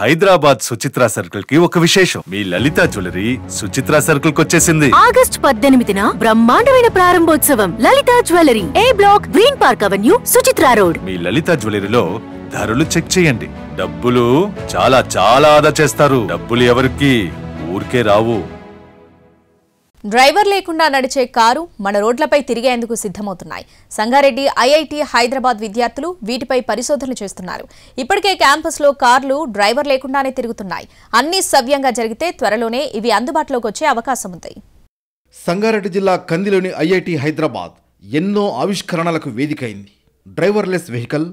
Hyderabad Suchitra circle కి ఒక విశేషం మీ లలిత జ్యువెలరీ సుచిత్ర సర్కిల్ వచ్చేసింది ఆగస్ట్ పద్దెనిమిదిన బ్రహ్మాండమైన ప్రారంభోత్సవం Lalitha jewellery A block green park avenue Suchitra road మీ లలిత జ్యువెలరీలో ధరలు చెక్ చేయండి డబ్బులు చాలా చాలా ఆదా చేస్తారు డబ్బులు ఎవరికి ఊరికే రావు డ్రైవర్ లేకుండా నడిచే కారు మన రోడ్లపై తిరిగేందుకు సిద్ధమవుతున్నాయి సంగారెడ్డి ఐఐటి హైదరాబాద్ విద్యార్థులు వీటిపై పరిశోధనలు చేస్తున్నారు ఇప్పటికే క్యాంపస్లో కార్లు డ్రైవర్ లేకుండానే తిరుగుతున్నాయి అన్ని సవ్యంగా జరిగితే త్వరలోనే ఇవి అందుబాటులోకి వచ్చే అవకాశం ఉంది సంగారెడ్డి జిల్లా కందిలోని ఐఐటి హైదరాబాద్ ఎన్నో ఆవిష్కరణలకు వేదికైంది డ్రైవర్లెస్ వెహికల్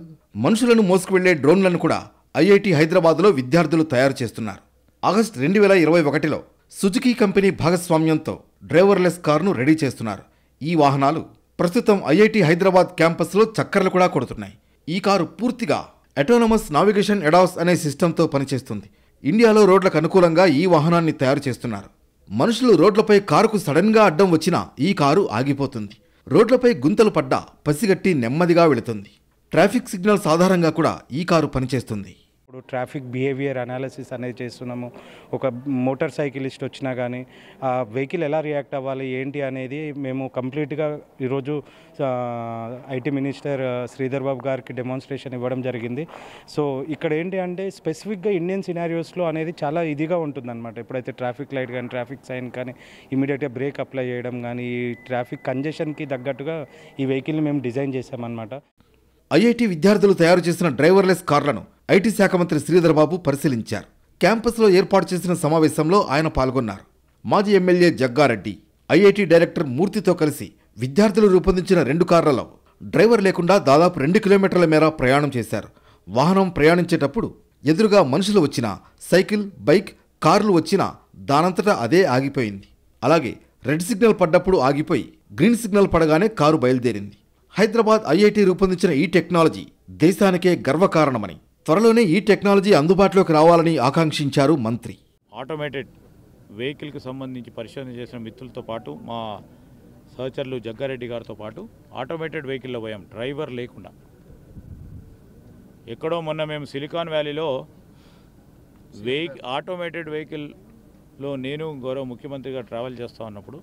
మనుషులను మోసుకువెళ్లే డ్రోన్లను కూడా ఐఐటి హైదరాబాద్లో విద్యార్థులు తయారు చేస్తున్నారు ఆగస్టు రెండు వేల ఇరవై ఒకటిలో సుజుకీ కంపెనీ భాగస్వామ్యంతో డ్రైవర్లెస్ కారును రెడీ చేస్తున్నారు ఈ వాహనాలు ప్రస్తుతం ఐఐటి హైదరాబాద్ క్యాంపస్లో చక్కర్లు కూడా కొడుతున్నాయి ఈ కారు పూర్తిగా అటోనమస్ నావిగేషన్ ఎడాస్ అనే సిస్టంతో పనిచేస్తుంది ఇండియాలో రోడ్లకు అనుకూలంగా ఈ వాహనాన్ని తయారు చేస్తున్నారు మనుషులు రోడ్లపై కారుకు సడన్గా అడ్డం వచ్చినా ఈ కారు ఆగిపోతుంది రోడ్లపై గుంతలు పడ్డా పసిగట్టి నెమ్మదిగా వెళుతుంది ట్రాఫిక్ సిగ్నల్ సాధారణంగా కూడా ఈ కారు పనిచేస్తుంది ట్రాఫిక్ బిహేవియర్ అనాలిసిస్ అనేది చేస్తున్నాము ఒక మోటార్ సైకిలిస్ట్ వచ్చినా కానీ ఆ వెహికల్ ఎలా రియాక్ట్ అవ్వాలి ఏంటి అనేది మేము కంప్లీట్గా ఈరోజు ఐటీ మినిస్టర్ శ్రీధర్ బాబు గారికి డెమాన్స్ట్రేషన్ ఇవ్వడం జరిగింది సో ఇక్కడ ఏంటి అంటే స్పెసిఫిక్గా ఇండియన్ సినారియోస్లో అనేది చాలా ఇదిగా ఉంటుందన్నమాట ఎప్పుడైతే ట్రాఫిక్ లైట్ కానీ ట్రాఫిక్ సైన్ కానీ ఇమీడియట్గా బ్రేక్ అప్లై చేయడం కానీ ఈ ట్రాఫిక్ కంజెషన్కి తగ్గట్టుగా ఈ వెహికల్ని మేము డిజైన్ చేసామన్నమాట ఐఐటి విద్యార్థులు తయారు చేసిన డ్రైవర్లెస్ కార్లను ఐటీ శాఖ మంత్రి శ్రీధర్ బాబు పరిశీలించారు క్యాంపస్లో ఏర్పాటు చేసిన సమావేశంలో ఆయన పాల్గొన్నారు మాజీ ఎమ్మెల్యే జగ్గారెడ్డి ఐఐటి డైరెక్టర్ మూర్తితో కలిసి విద్యార్థులు రూపొందించిన రెండు కార్లలో డ్రైవర్ లేకుండా దాదాపు రెండు కిలోమీటర్ల మేర ప్రయాణం చేశారు వాహనం ప్రయాణించేటప్పుడు ఎదురుగా మనుషులు వచ్చినా సైకిల్ బైక్ కార్లు వచ్చినా దానంతటా అదే ఆగిపోయింది అలాగే రెడ్ సిగ్నల్ పడ్డప్పుడు ఆగిపోయి గ్రీన్ సిగ్నల్ పడగానే కారు బయలుదేరింది హైదరాబాద్ ఐఐటి రూపొందించిన ఈ టెక్నాలజీ దేశానికే గర్వకారణమని త్వరలోనే ఈ టెక్నాలజీ అందుబాటులోకి రావాలని ఆకాంక్షించారు మంత్రి ఆటోమేటెడ్ వెహికల్కి సంబంధించి పరిశోధన చేసిన మిత్రులతో పాటు మా సహచరులు జగ్గారెడ్డి గారితో పాటు ఆటోమేటెడ్ వెహికల్లో పోయాం డ్రైవర్ లేకుండా ఎక్కడో మొన్న మేము సిలికాన్ వ్యాలీలో వెహికల్ ఆటోమేటెడ్ వెహికల్లో నేను గౌరవ ముఖ్యమంత్రిగా ట్రావెల్ చేస్తూ ఉన్నప్పుడు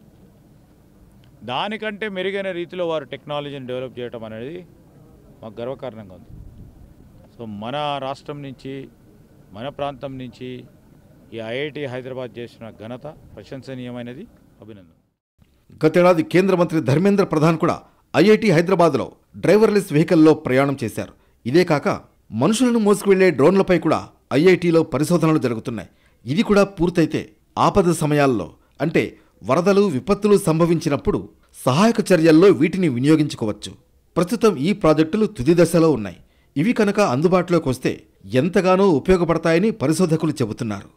దానికంటే మెరుగైన రీతిలో వారు టెక్నాలజీని డెవలప్ చేయటం అనేది మాకు గర్వకారణంగా ఉంది సో మన రాష్ట్రం నుంచి మన ప్రాంతం నుంచి ఈ ఐఐటి హైదరాబాద్ చేసిన ఘనత ప్రశంసనీయమైనది అభినందన గతేడాది కేంద్ర మంత్రి ధర్మేంద్ర ప్రధాన్ కూడా ఐఐటి హైదరాబాద్లో డ్రైవర్లెస్ వెహికల్లో ప్రయాణం చేశారు ఇదే కాక మనుషులను వెళ్లే డ్రోన్లపై కూడా ఐఐటిలో పరిశోధనలు జరుగుతున్నాయి ఇది కూడా పూర్తయితే ఆపద సమయాల్లో అంటే వరదలు విపత్తులు సంభవించినప్పుడు సహాయక చర్యల్లో వీటిని వినియోగించుకోవచ్చు ప్రస్తుతం ఈ ప్రాజెక్టులు తుది దశలో ఉన్నాయి ఇవి కనుక అందుబాటులోకి వస్తే ఎంతగానో ఉపయోగపడతాయని పరిశోధకులు చెబుతున్నారు